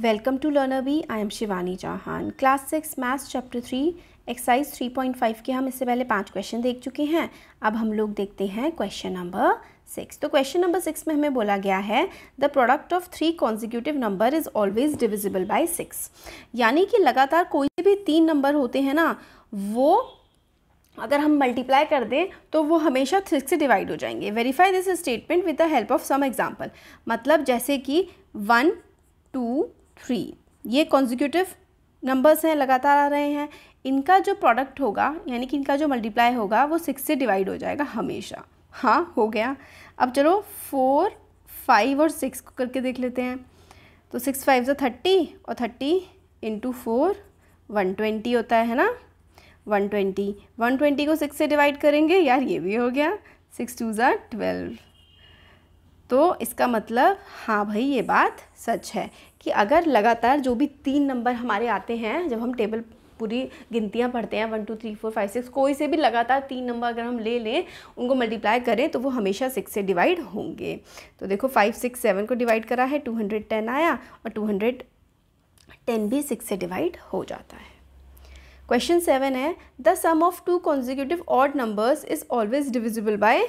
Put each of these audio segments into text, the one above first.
Welcome to learner B I am Shivani Chauhan class six maths chapter three exercise three point five के हम इससे पहले पांच क्वेश्चन देख चुके हैं अब हम लोग देखते हैं क्वेश्चन नंबर सिक्स तो क्वेश्चन नंबर सिक्स में हमें बोला गया है the product of three consecutive number is always divisible by six यानी कि लगातार कोई भी तीन नंबर होते हैं ना वो अगर हम मल्टीप्लाई कर दें तो वो हमेशा थ्री से डिवाइड हो जाएंगे verify this statement with the help of some example मतलब जैसे कि वन टू थ्री ये कॉन्जिक्यूटिव नंबर्स हैं लगातार आ रहे हैं इनका जो प्रोडक्ट होगा यानी कि इनका जो मल्टीप्लाई होगा वो सिक्स से डिवाइड हो जाएगा हमेशा हाँ हो गया अब चलो फोर फाइव और सिक्स को करके देख लेते हैं तो सिक्स फाइव जो थर्टी और thirty into four one twenty होता है ना वन ट्वेंटी वन ट्वेंटी को सिक्स से डिवाइड करेंगे यार ये भी हो गया सिक्स टू ज़ा ट्वेल्व तो इसका मतलब हाँ भाई ये बात सच है कि अगर लगातार जो भी तीन नंबर हमारे आते हैं जब हम टेबल पूरी गिनतियाँ पढ़ते हैं one two three four five six कोई से भी लगातार तीन नंबर अगर हम ले लें उनको मल्टीप्लाई करें तो वो हमेशा सिक्स से डिवाइड होंगे तो देखो फाइव सिक्स सेवन को डिवाइड करा है टू हंड्रेड टेन आया और टू हंड्रेड टेन भी सिक्स से डिवाइड हो जाता है क्वेश्चन सेवन है the sum of two consecutive odd numbers is always divisible by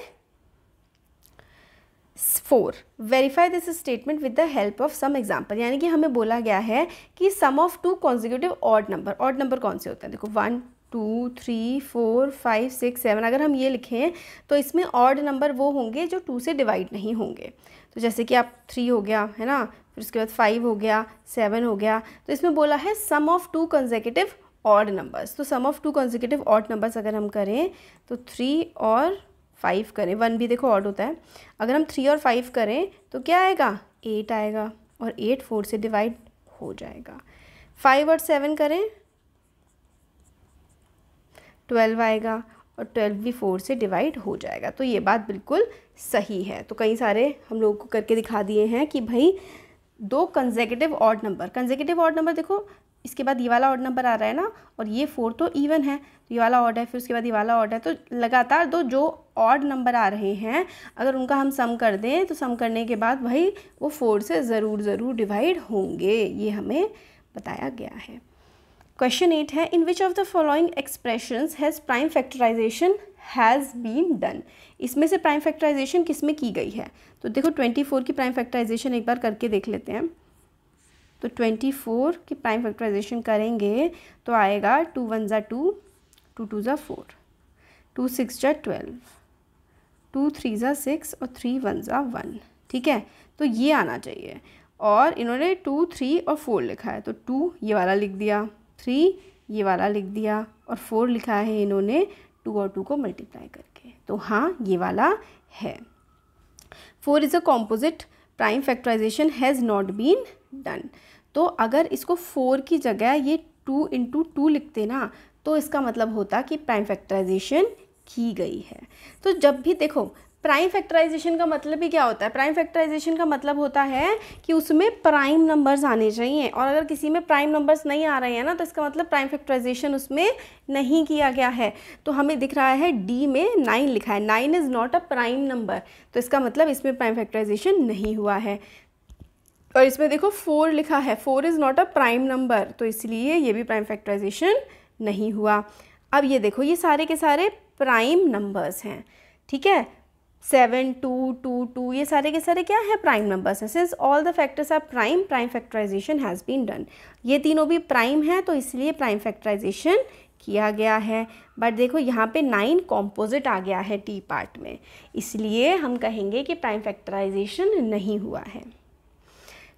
four verify this statement with the help of some example यानी कि हमें बोला गया है कि sum of two consecutive odd number odd number कौन से होते हैं देखो one two three four five six seven अगर हम ये लिखें तो इसमें ऑड नंबर वो होंगे जो टू से डिवाइड नहीं होंगे तो जैसे कि आप थ्री हो गया है ना फिर उसके बाद फाइव हो गया सेवन हो गया तो इसमें बोला है sum of two consecutive odd numbers तो sum of two consecutive odd numbers अगर हम करें तो थ्री और फाइव करें वन भी देखो ऑड होता है अगर हम थ्री और फाइव करें तो क्या आएगा एट आएगा और एट फोर से डिवाइड हो जाएगा फाइव और सेवन करें ट्वेल्व आएगा और ट्वेल्व भी फोर से डिवाइड हो जाएगा तो ये बात बिल्कुल सही है तो कई सारे हम लोग को करके दिखा दिए हैं कि भाई दो consecutive odd number consecutive odd number देखो इसके बाद ये वाला ऑड नंबर आ रहा है ना और ये फोर तो इवन है तो ये वाला ऑड है फिर उसके बाद ये वाला ऑड है तो लगातार दो जो ऑड नंबर आ रहे हैं अगर उनका हम सम कर दें तो सम करने के बाद भाई वो फोर से ज़रूर ज़रूर डिवाइड होंगे ये हमें बताया गया है क्वेश्चन एट है in which of the following expression has prime factorisation has been done इसमें से प्राइम फैक्टराइजेशन किस में की गई है तो देखो ट्वेंटी फोर की प्राइम फैक्टराइजेशन एक बार करके देख लेते हैं तो ट्वेंटी फोर की प्राइम फैक्टराइजेशन करेंगे तो आएगा टू वन ज़ा टू टू टू ज़ा फोर टू सिक्स ज़ा ट्वेल्व टू थ्री ज़ा सिक्स और थ्री वन ज़ा वन ठीक है तो ये आना चाहिए और इन्होंने टू थ्री और फोर लिखा है तो टू ये वाला लिख दिया थ्री ये वाला लिख दिया और फोर लिखा है इन्होंने टू और टू को मल्टीप्लाई करके तो हाँ ये वाला है four is a composite prime factorisation has not been done तो अगर इसको फोर की जगह ये टू इंटू टू लिखते ना तो इसका मतलब होता कि प्राइम फैक्टराइजेशन की गई है तो जब भी देखो प्राइम फैक्टराइजेशन का मतलब ही क्या होता है प्राइम फैक्टराइजेशन का मतलब होता है कि उसमें प्राइम नंबर्स आने चाहिए और अगर किसी में प्राइम नंबर्स नहीं आ रहे हैं ना तो इसका मतलब प्राइम फैक्टराइजेशन उसमें नहीं किया गया है तो हमें दिख रहा है डी में नाइन लिखा है nine is not a prime number तो इसका मतलब इसमें प्राइम फैक्टराइजेशन नहीं हुआ है और इसमें देखो फोर लिखा है four is not a prime number तो इसलिए ये भी प्राइम फैक्टराइजेशन नहीं हुआ अब ये देखो ये सारे के सारे प्राइम नंबर्स हैं ठीक है सेवन टू टू टू ये सारे के सारे क्या है प्राइम नंबर्स हैं since all the factors are prime prime factorisation has been done ये तीनों भी प्राइम हैं तो इसलिए प्राइम फैक्टराइजेशन किया गया है बट देखो यहाँ पे नाइन कॉम्पोजिट आ गया है टी पार्ट में इसलिए हम कहेंगे कि प्राइम फैक्टराइजेशन नहीं हुआ है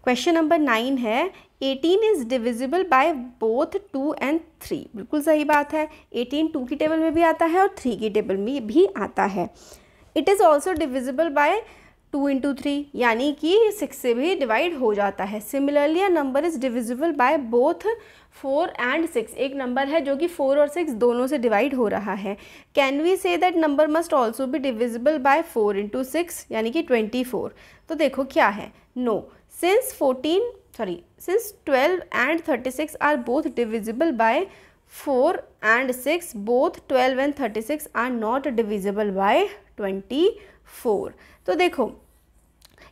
क्वेश्चन नंबर नाइन है eighteen is divisible by both two and three बिल्कुल सही बात है एटीन टू की टेबल में भी आता है और थ्री की टेबल में भी आता है it is also divisible by two into three यानी कि सिक्स से भी डिवाइड हो जाता है similarly number is divisible by both four and six एक नंबर है जो कि फोर और सिक्स दोनों से डिवाइड हो रहा है can we say that number must also भी divisible by four into six यानी कि ट्वेंटी फोर तो देखो क्या है no no. Since 14 sorry since twelve and thirty six are both divisible by four and six both twelve and thirty six are not divisible by four तो देखो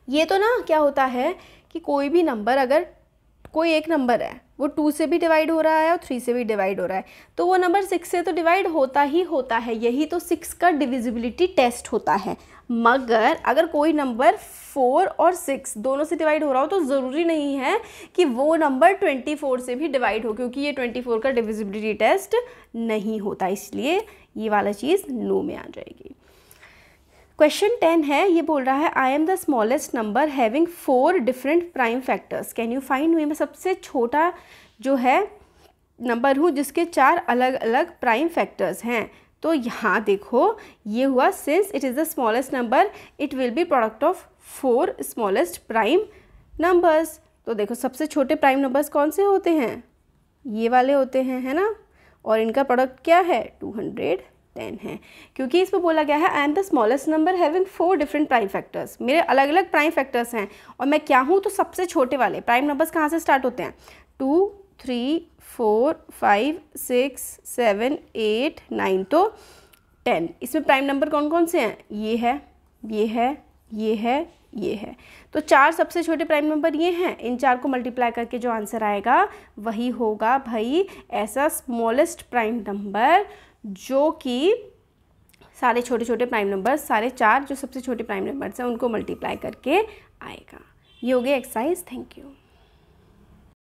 ये तो ना क्या होता है कि कोई भी नंबर अगर कोई एक नंबर है वो टू से भी डिवाइड हो रहा है और थ्री से भी डिवाइड हो रहा है तो वो नंबर सिक्स से तो डिवाइड होता ही होता है यही तो सिक्स का डिविजिबिलिटी टेस्ट होता है मगर अगर कोई नंबर फोर और सिक्स दोनों से डिवाइड हो रहा हो तो ज़रूरी नहीं है कि वो नंबर ट्वेंटी फोर से भी डिवाइड हो क्योंकि ये ट्वेंटी फोर का डिविजिबिलिटी टेस्ट नहीं होता इसलिए ये वाला चीज़ नो में आ जाएगी क्वेश्चन टेन है ये बोल रहा है I am the smallest number having four different prime factors can you find me मैं सबसे छोटा जो है नंबर हूँ जिसके चार अलग अलग प्राइम फैक्टर्स हैं तो यहाँ देखो ये हुआ since it is the smallest number it will be product of four smallest prime numbers तो देखो सबसे छोटे प्राइम नंबर्स कौन से होते हैं ये वाले होते हैं है ना और इनका प्रोडक्ट क्या है टू हंड्रेड टेन है क्योंकि इसमें बोला गया है I am the smallest number having four different prime factors मेरे अलग अलग प्राइम फैक्टर्स हैं और मैं क्या हूँ तो सबसे छोटे वाले प्राइम नंबर्स कहाँ से स्टार्ट होते हैं two three four five six seven eight nine तो टेन इसमें प्राइम नंबर कौन कौन से हैं ये है ये है ये है ये है तो चार सबसे छोटे प्राइम नंबर ये हैं इन चार को मल्टीप्लाई करके जो आंसर आएगा वही होगा भाई ऐसा स्मॉलेस्ट प्राइम नंबर जो कि सारे छोटे छोटे प्राइम नंबर्स सारे चार जो सबसे छोटे प्राइम नंबर्स हैं उनको मल्टीप्लाई करके आएगा ये हो गया एक्सरसाइज थैंक यू